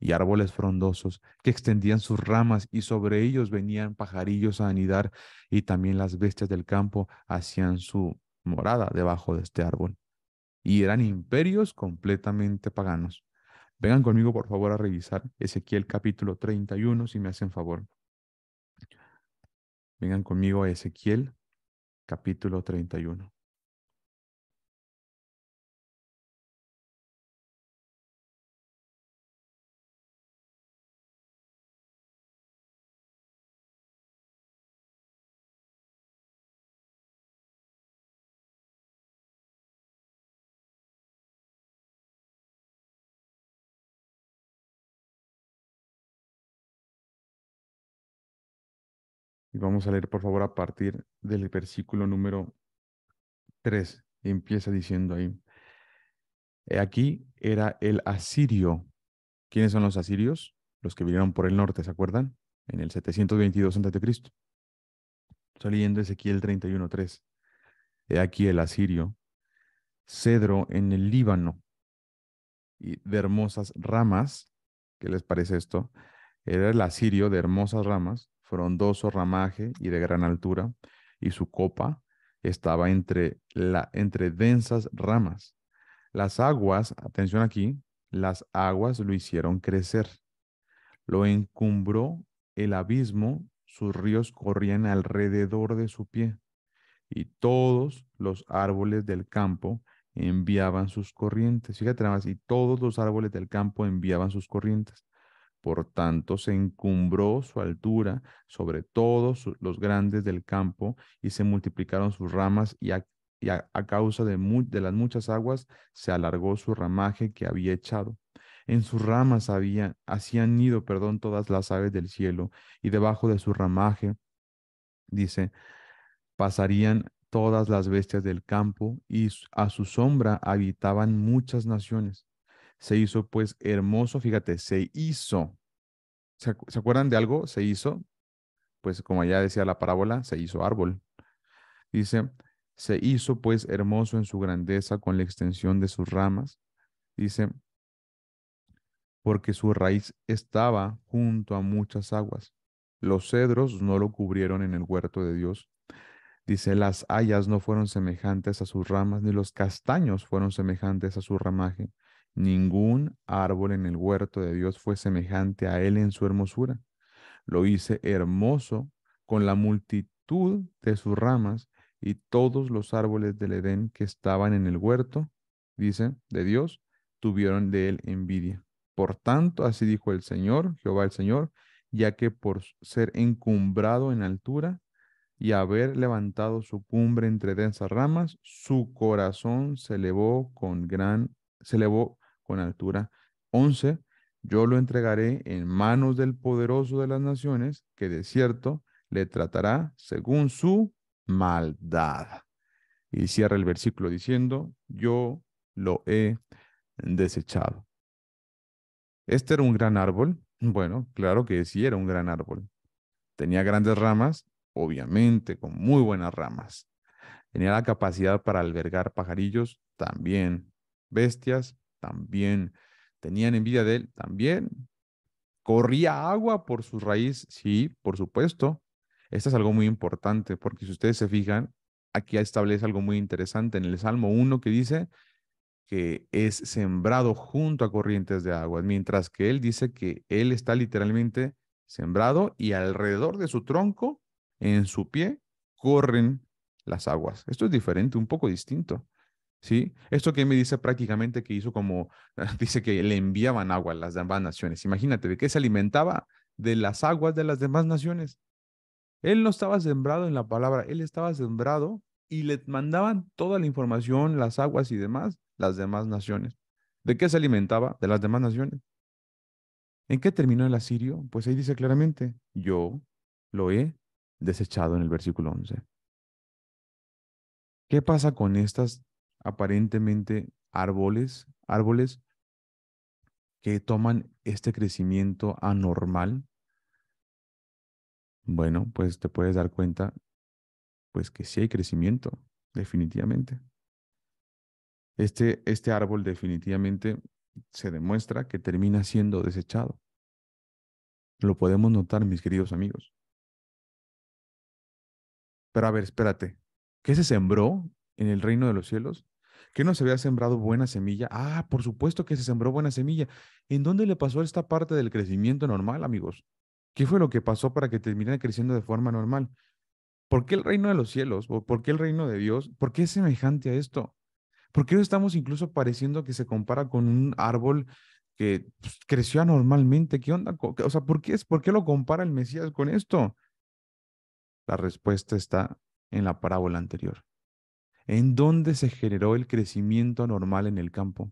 Y árboles frondosos que extendían sus ramas y sobre ellos venían pajarillos a anidar y también las bestias del campo hacían su morada debajo de este árbol. Y eran imperios completamente paganos. Vengan conmigo por favor a revisar Ezequiel capítulo 31 si me hacen favor. Vengan conmigo a Ezequiel capítulo 31. vamos a leer, por favor, a partir del versículo número 3. Empieza diciendo ahí. Aquí era el asirio. ¿Quiénes son los asirios? Los que vinieron por el norte, ¿se acuerdan? En el 722 a.C. Estoy leyendo Ezequiel 31.3. He aquí el asirio, cedro en el Líbano, y de hermosas ramas. ¿Qué les parece esto? Era el asirio de hermosas ramas, frondoso ramaje y de gran altura, y su copa estaba entre, densas ramas. Las aguas, atención aquí, las aguas lo hicieron crecer. Lo encumbró el abismo, sus ríos corrían alrededor de su pie, y todos los árboles del campo enviaban sus corrientes. Fíjate nada más, y todos los árboles del campo enviaban sus corrientes. Por tanto, se encumbró su altura sobre todos los grandes del campo y se multiplicaron sus ramas y a, causa de, las muchas aguas se alargó su ramaje que había echado. En sus ramas habían hacían nido, perdón, todas las aves del cielo y debajo de su ramaje, dice, pasarían todas las bestias del campo y a su sombra habitaban muchas naciones se hizo pues hermoso, fíjate, se hizo. ¿Se, acuerdan de algo? Se hizo, pues como ya decía la parábola, se hizo árbol. Dice, se hizo pues hermoso en su grandeza con la extensión de sus ramas. Dice, porque su raíz estaba junto a muchas aguas. Los cedros no lo cubrieron en el huerto de Dios. Dice, las hayas no fueron semejantes a sus ramas, ni los castaños fueron semejantes a su ramaje. Ningún árbol en el huerto de Dios fue semejante a él en su hermosura. Lo hice hermoso con la multitud de sus ramas y todos los árboles del Edén que estaban en el huerto, dice, de Dios, tuvieron de él envidia. Por tanto, así dijo el Señor, Jehová el Señor, ya que por ser encumbrado en altura y haber levantado su cumbre entre densas ramas, su corazón se elevó con gran, se elevó con altura. 11. Yo lo entregaré en manos del poderoso de las naciones, que de cierto le tratará según su maldad. Y cierra el versículo diciendo, yo lo he desechado. Este era un gran árbol. Bueno, claro que sí, era un gran árbol. Tenía grandes ramas, obviamente, con muy buenas ramas. Tenía la capacidad para albergar pajarillos, también bestias, también. Tenían envidia de él, también. Corría agua por su raíz, sí, por supuesto. Esto es algo muy importante, porque si ustedes se fijan, aquí establece algo muy interesante en el Salmo 1 que dice que es sembrado junto a corrientes de agua, mientras que él dice que él está literalmente sembrado y alrededor de su tronco, en su pie, corren las aguas. Esto es diferente, un poco distinto. ¿sí? Esto que me dice prácticamente que hizo como, (laughs) dice que le enviaban agua a las demás naciones. Imagínate, ¿de qué se alimentaba? De las aguas de las demás naciones. Él no estaba sembrado en la palabra, él estaba sembrado y le mandaban toda la información, las aguas y demás, las demás naciones. ¿De qué se alimentaba? De las demás naciones. ¿En qué terminó el asirio? Pues ahí dice claramente, yo lo he desechado en el versículo 11. ¿Qué pasa con estas aparentemente árboles, árboles que toman este crecimiento anormal, bueno, pues te puedes dar cuenta, pues que sí hay crecimiento, definitivamente. Este, este árbol definitivamente se demuestra que termina siendo desechado. Lo podemos notar, mis queridos amigos. Pero a ver, espérate, ¿qué se sembró en el reino de los cielos? ¿Que no se había sembrado buena semilla? Ah, por supuesto que se sembró buena semilla. ¿En dónde le pasó esta parte del crecimiento normal, amigos? ¿Qué fue lo que pasó para que terminara creciendo de forma normal? ¿Por qué el reino de los cielos? ¿O ¿Por qué el reino de Dios? ¿Por qué es semejante a esto? ¿Por qué estamos incluso pareciendo que se compara con un árbol que pues, creció anormalmente? ¿Qué onda? O sea, ¿por qué, es, ¿por qué lo compara el Mesías con esto? La respuesta está en la parábola anterior. ¿En dónde se generó el crecimiento normal en el campo?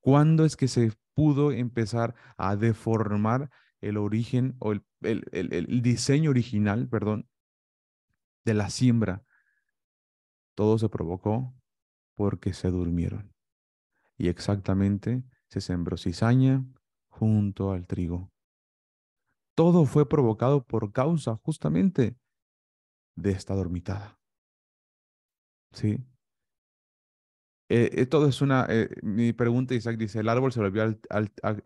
¿Cuándo es que se pudo empezar a deformar el origen o el, diseño original, perdón, de la siembra? Todo se provocó porque se durmieron. Y exactamente se sembró cizaña junto al trigo. Todo fue provocado por causa justamente de esta dormitada. ¿Sí? Eh, es una, eh, mi pregunta, Isaac dice, el árbol se volvió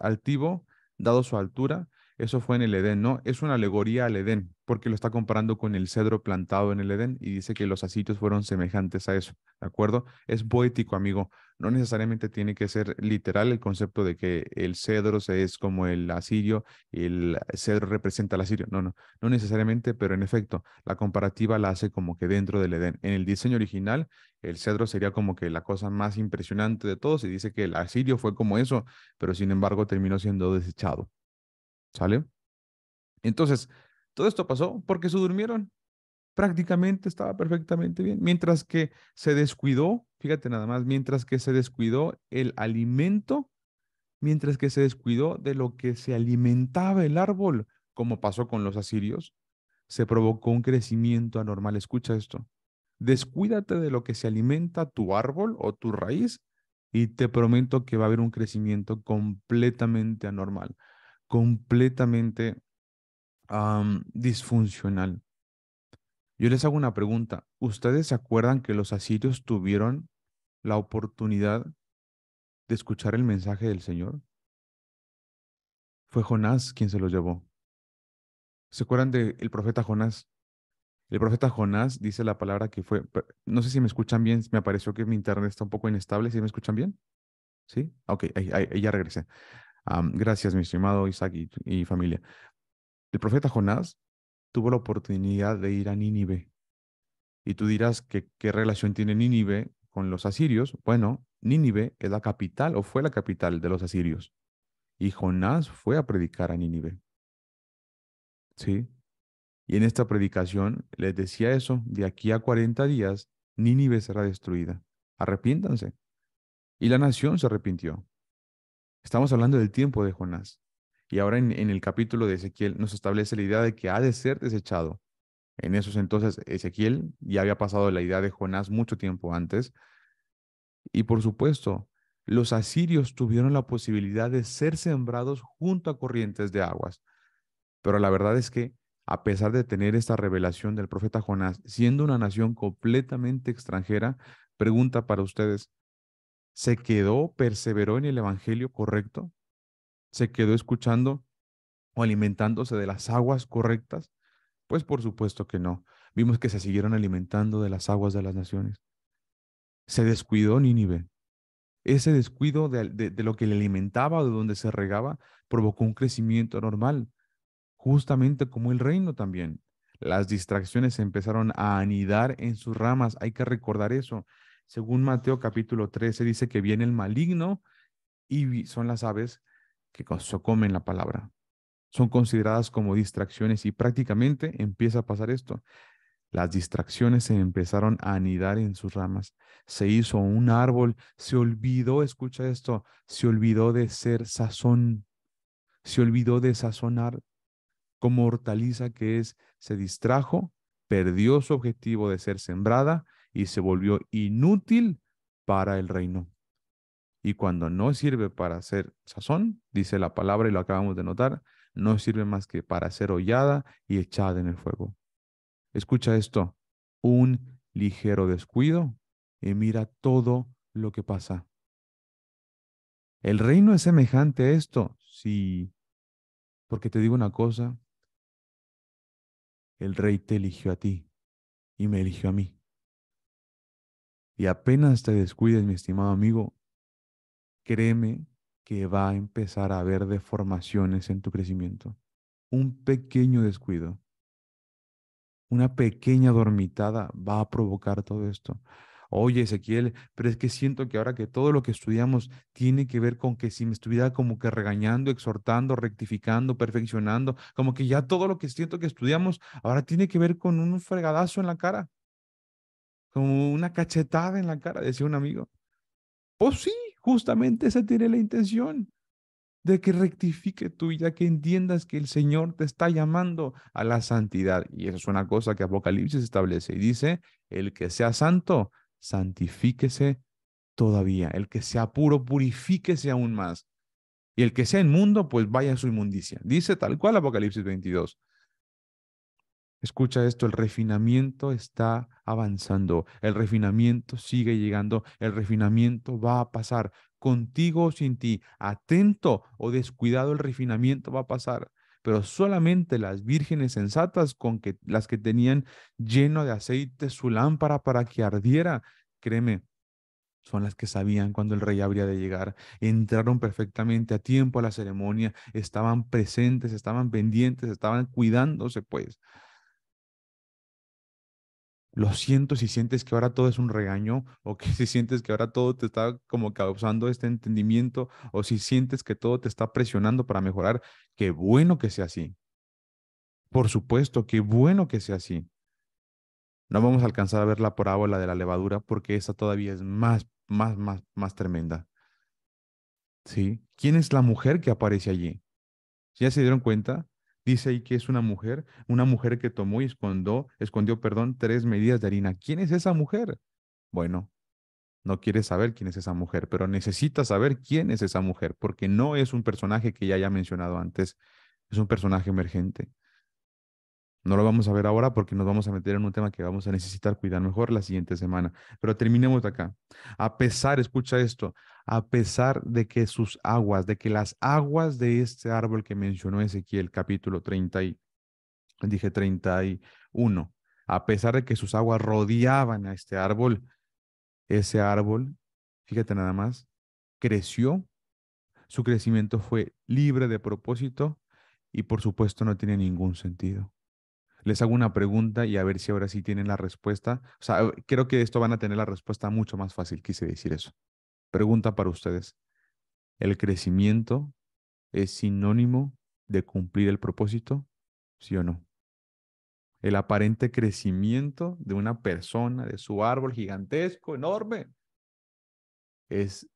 altivo, dado su altura, eso fue en el Edén, ¿no? Es una alegoría al Edén, porque lo está comparando con el cedro plantado en el Edén y dice que los asirios fueron semejantes a eso, ¿de acuerdo? Es poético, amigo. No necesariamente tiene que ser literal el concepto de que el cedro es como el asirio y el cedro representa al asirio. No, no, no necesariamente, pero en efecto, la comparativa la hace como que dentro del Edén. En el diseño original, el cedro sería como que la cosa más impresionante de todos y dice que el asirio fue como eso, pero sin embargo terminó siendo desechado. ¿Sale? Entonces, todo esto pasó porque se durmieron. Prácticamente estaba perfectamente bien. Mientras que se descuidó, fíjate nada más, mientras que se descuidó el alimento, mientras que se descuidó de lo que se alimentaba el árbol, como pasó con los asirios, se provocó un crecimiento anormal. Escucha esto. Descuídate de lo que se alimenta tu árbol o tu raíz y te prometo que va a haber un crecimiento completamente anormal, completamente disfuncional. Yo les hago una pregunta. ¿Ustedes se acuerdan que los asirios tuvieron la oportunidad de escuchar el mensaje del Señor? Fue Jonás quien se lo llevó. ¿Se acuerdan del profeta Jonás? El profeta Jonás dice la palabra que fue, no sé si me escuchan bien, me apareció que mi internet está un poco inestable, ¿sí me escuchan bien? ¿Sí? Ok, ahí, ya regresé. gracias, mi estimado Isaac y, y familia. El profeta Jonás tuvo la oportunidad de ir a Nínive. Y tú dirás qué relación tiene Nínive con los asirios. Bueno, Nínive es la capital o fue la capital de los asirios. Y Jonás fue a predicar a Nínive. ¿Sí? Y en esta predicación les decía eso, de aquí a 40 días, Nínive será destruida. Arrepiéntanse. Y la nación se arrepintió. Estamos hablando del tiempo de Jonás. Y ahora en, el capítulo de Ezequiel nos establece la idea de que ha de ser desechado. En esos entonces Ezequiel ya había pasado la idea de Jonás mucho tiempo antes. Y por supuesto, los asirios tuvieron la posibilidad de ser sembrados junto a corrientes de aguas. Pero la verdad es que, a pesar de tener esta revelación del profeta Jonás, siendo una nación completamente extranjera, pregunta para ustedes, ¿se quedó, perseveró en el Evangelio correcto? se quedó escuchando o alimentándose de las aguas correctas? Pues por supuesto que no. Vimos que se siguieron alimentando de las aguas de las naciones. Se descuidó Nínive. Ese descuido de, lo que le alimentaba o de donde se regaba provocó un crecimiento normal justamente como el reino también. Las distracciones empezaron a anidar en sus ramas, hay que recordar eso. Según Mateo capítulo 13 dice que viene el maligno y son las aves que comen la palabra. Son consideradas como distracciones y prácticamente empieza a pasar esto. Las distracciones se empezaron a anidar en sus ramas. Se hizo un árbol, se olvidó, escucha esto, se olvidó de ser sazón, se olvidó de sazonar como hortaliza que es, se distrajo, perdió su objetivo de ser sembrada y se volvió inútil para el reino. Y cuando no sirve para hacer sazón, dice la palabra y lo acabamos de notar, no sirve más que para ser hollada y echada en el fuego. Escucha esto, un ligero descuido y mira todo lo que pasa. El reino es semejante a esto, sí, porque te digo una cosa, el rey te eligió a ti y me eligió a mí. Y apenas te descuides, mi estimado amigo, créeme que va a empezar a haber deformaciones en tu crecimiento. Un pequeño descuido, una pequeña dormitada va a provocar todo esto. Oye, Ezequiel, pero es que siento que ahora que todo lo que estudiamos tiene que ver con que si me estuviera como que regañando, exhortando, rectificando, perfeccionando, como que ya todo lo que siento que estudiamos ahora tiene que ver con un fregadazo en la cara, como una cachetada en la cara, decía un amigo. Pues sí, Justamente esa tiene la intención de que rectifique tú, ya que entiendas que el Señor te está llamando a la santidad. Y eso es una cosa que Apocalipsis establece y dice, el que sea santo, santifíquese todavía. El que sea puro, purifíquese aún más. Y el que sea inmundo, pues vaya a su inmundicia. Dice tal cual Apocalipsis 22. Escucha esto, el refinamiento está avanzando, el refinamiento sigue llegando, el refinamiento va a pasar contigo o sin ti, atento o descuidado, el refinamiento va a pasar. Pero solamente las vírgenes sensatas, con que, las que tenían lleno de aceite su lámpara para que ardiera, créeme, son las que sabían cuando el rey habría de llegar. Entraron perfectamente a tiempo a la ceremonia, estaban presentes, estaban pendientes, estaban cuidándose, pues lo siento si sientes que ahora todo es un regaño o que (laughs) si sientes que ahora todo te está como causando este entendimiento o si sientes que todo te está presionando para mejorar, qué bueno que sea así. Por supuesto, qué bueno que sea así. No vamos a alcanzar a ver la parábola de la levadura porque esa todavía es más, más, más, más tremenda. ¿Sí? ¿Quién es la mujer que aparece allí? ¿Ya se dieron cuenta? Dice ahí que es una mujer, una mujer que tomó y escondió, escondió, perdón, tres medidas de harina. ¿Quién es esa mujer? Bueno, no quieres saber quién es esa mujer, pero necesita saber quién es esa mujer, porque no es un personaje que ya haya mencionado antes, es un personaje emergente. No lo vamos a ver ahora porque nos vamos a meter en un tema que vamos a necesitar cuidar mejor la siguiente semana. Pero terminemos acá. A pesar, escucha esto, a pesar de que sus aguas, de que las aguas de este árbol que mencionó Ezequiel, capítulo 30 y, dije 31, a pesar de que sus aguas rodeaban a este árbol, ese árbol, fíjate nada más, creció, su crecimiento fue libre de propósito y por supuesto no tiene ningún sentido les hago una pregunta y a ver si ahora sí tienen la respuesta. O sea, eh, creo que esto van a tener la respuesta mucho más fácil, quise decir eso. Pregunta para ustedes. ¿El crecimiento es sinónimo de cumplir el propósito? ¿Sí o no? El aparente crecimiento de una persona, de su árbol gigantesco, enorme, es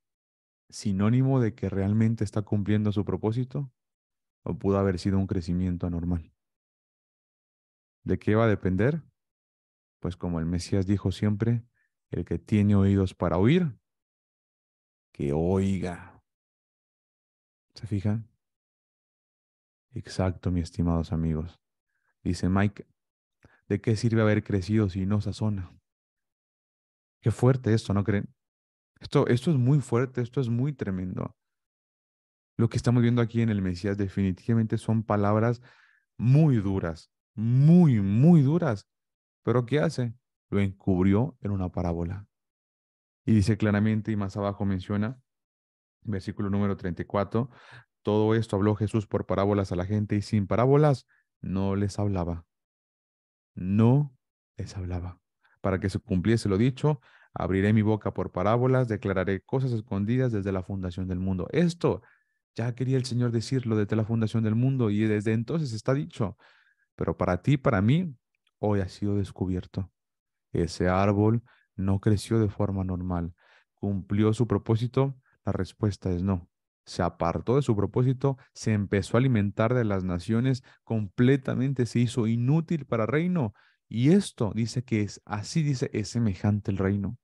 sinónimo de que realmente está cumpliendo su propósito o pudo haber sido un crecimiento anormal. ¿De qué va a depender? Pues como el Mesías dijo siempre, el que tiene oídos para oír, que oiga. ¿Se fijan? Exacto, mis estimados amigos. Dice Mike, ¿de qué sirve haber crecido si no sazona? Qué fuerte esto, ¿no creen? Esto, esto es muy fuerte, esto es muy tremendo. Lo que estamos viendo aquí en el Mesías definitivamente son palabras muy duras, muy, muy duras. Pero ¿qué hace? Lo encubrió en una parábola. Y dice claramente, y más abajo menciona, versículo número 34, todo esto habló Jesús por parábolas a la gente y sin parábolas no les hablaba. No les hablaba. Para que se cumpliese lo dicho, abriré mi boca por parábolas, declararé cosas escondidas desde la fundación del mundo. Esto ya quería el Señor decirlo desde la fundación del mundo y desde entonces está dicho. Pero para ti, para mí, hoy ha sido descubierto. Ese árbol no creció de forma normal. ¿Cumplió su propósito? La respuesta es no. Se apartó de su propósito, se empezó a alimentar de las naciones, completamente se hizo inútil para reino. Y esto dice que es, así dice, es semejante el reino.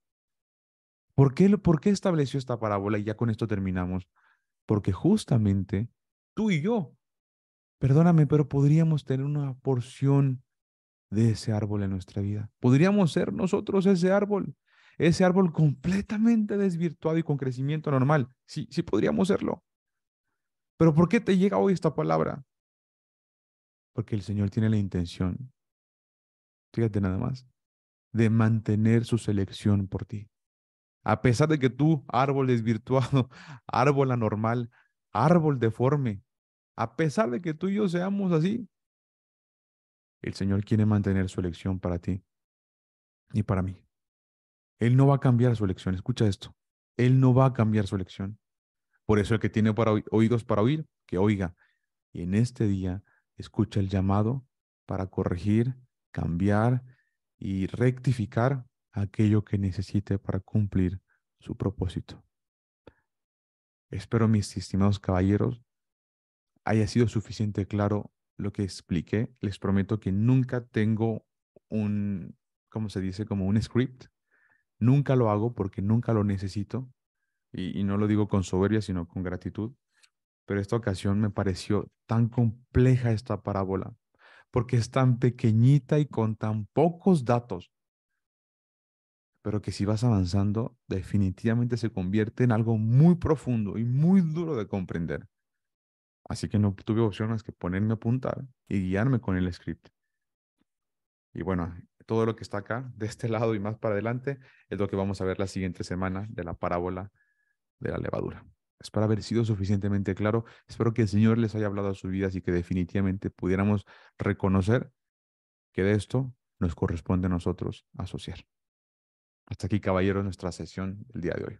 ¿Por qué, ¿Por qué estableció esta parábola? Y ya con esto terminamos. Porque justamente tú y yo Perdóname, pero podríamos tener una porción de ese árbol en nuestra vida. Podríamos ser nosotros ese árbol, ese árbol completamente desvirtuado y con crecimiento normal. Sí, sí podríamos serlo. Pero ¿por qué te llega hoy esta palabra? Porque el Señor tiene la intención, fíjate nada más, de mantener su selección por ti. A pesar de que tú, árbol desvirtuado, (laughs) árbol anormal, árbol deforme, a pesar de que tú y yo seamos así, el Señor quiere mantener su elección para ti y para mí. Él no va a cambiar su elección. Escucha esto. Él no va a cambiar su elección. Por eso el que tiene para oídos para oír, que oiga. Y en este día escucha el llamado para corregir, cambiar y rectificar aquello que necesite para cumplir su propósito. Espero, mis estimados caballeros, haya sido suficiente claro lo que expliqué. Les prometo que nunca tengo un, ¿cómo se dice? Como un script. Nunca lo hago porque nunca lo necesito. y no lo digo con soberbia, sino con gratitud. Pero esta ocasión me pareció tan compleja esta parábola, porque es tan pequeñita y con tan pocos datos, pero que si vas avanzando, definitivamente se convierte en algo muy profundo y muy duro de comprender. Así que no tuve opción más que ponerme a apuntar y guiarme con el script. Y bueno, todo lo que está acá, de este (laughs) lado y más para adelante, es lo que vamos a ver la siguiente semana de la parábola de la levadura. Espero haber sido suficientemente claro. Espero que el Señor les haya hablado a sus vidas y que definitivamente pudiéramos reconocer que de esto nos corresponde a nosotros asociar. Hasta aquí, caballeros, nuestra sesión del día de hoy.